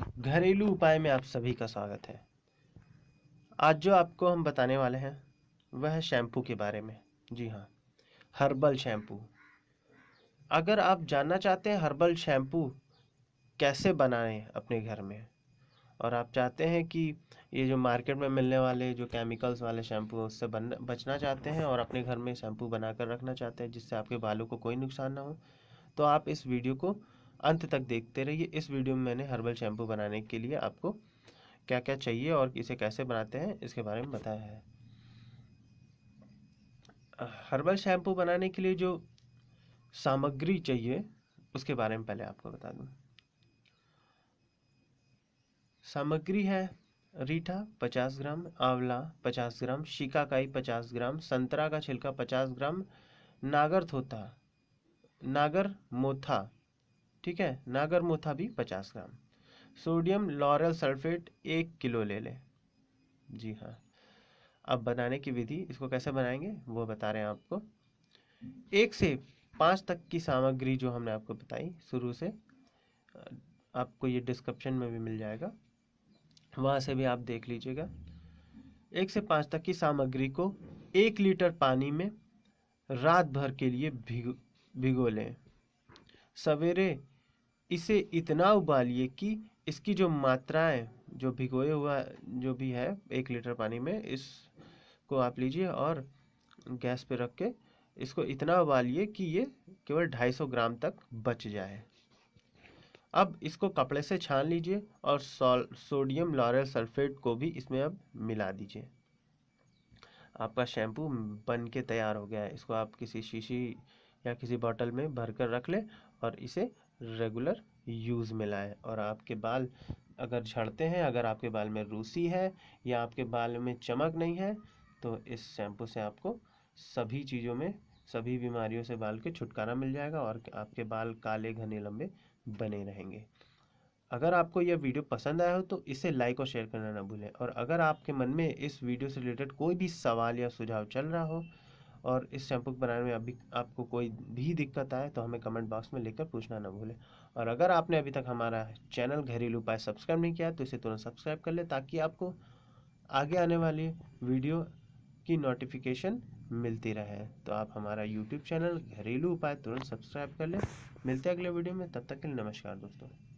घरेलू उपाय में आप सभी का स्वागत है आज जो आपको हम बताने वाले हैं वह है शैम्पू के बारे में जी हाँ हर्बल शैम्पू अगर आप जानना चाहते हैं हर्बल शैम्पू कैसे बनाएं अपने घर में और आप चाहते हैं कि ये जो मार्केट में मिलने वाले जो केमिकल्स वाले शैम्पू हैं उससे बन बचना चाहते हैं और अपने घर में शैम्पू बना कर रखना चाहते हैं जिससे आपके बालों को कोई नुकसान ना हो तो आप इस वीडियो को अंत तक देखते रहिए इस वीडियो में मैंने हर्बल शैम्पू बनाने के लिए आपको क्या क्या चाहिए और इसे कैसे बनाते हैं इसके बारे में बताया है हर्बल शैम्पू बनाने के लिए जो सामग्री चाहिए उसके बारे में पहले आपको बता दूं सामग्री है रीठा 50 ग्राम आंवला 50 ग्राम शिकाकाई 50 ग्राम संतरा का छिलका 50 ग्राम नागर थोथा नागर मोथा ठीक है नागर मोथा भी पचास ग्राम सोडियम लॉरल सल्फेट एक किलो ले लें जी हाँ अब बनाने की विधि इसको कैसे बनाएंगे वो बता रहे हैं आपको एक से पाँच तक की सामग्री जो हमने आपको बताई शुरू से आपको ये डिस्क्रिप्शन में भी मिल जाएगा वहाँ से भी आप देख लीजिएगा एक से पाँच तक की सामग्री को एक लीटर पानी में रात भर के लिए भिगो भिगो लें सवेरे इसे इतना उबालिए कि इसकी जो मात्राएं जो भिगोए हुआ जो भी है एक लीटर पानी में इसको आप लीजिए और गैस पे रख के इसको इतना उबालिए कि ये केवल 250 ग्राम तक बच जाए अब इसको कपड़े से छान लीजिए और सोडियम लॉरल सल्फेट को भी इसमें अब मिला दीजिए आपका शैम्पू बन के तैयार हो गया है इसको आप किसी शीशी या किसी बॉटल में भर कर रख लें और इसे रेगुलर यूज़ में लाएँ और आपके बाल अगर झड़ते हैं अगर आपके बाल में रूसी है या आपके बाल में चमक नहीं है तो इस शैम्पू से आपको सभी चीज़ों में सभी बीमारियों से बाल के छुटकारा मिल जाएगा और आपके बाल काले घने लंबे बने रहेंगे अगर आपको यह वीडियो पसंद आया हो तो इसे लाइक और शेयर करना ना भूलें और अगर आपके मन में इस वीडियो से रिलेटेड कोई भी सवाल या सुझाव चल रहा हो और इस शैम्पू को बनाने में अभी आपको कोई भी दिक्कत आए तो हमें कमेंट बॉक्स में लेकर पूछना ना भूलें और अगर आपने अभी तक हमारा चैनल घरेलू उपाय सब्सक्राइब नहीं किया तो इसे तुरंत सब्सक्राइब कर लें ताकि आपको आगे आने वाली वीडियो की नोटिफिकेशन मिलती रहे तो आप हमारा यूट्यूब चैनल घरेलू उपाय तुरंत सब्सक्राइब कर लें मिलते हैं अगले वीडियो में तब तक के लिए नमस्कार दोस्तों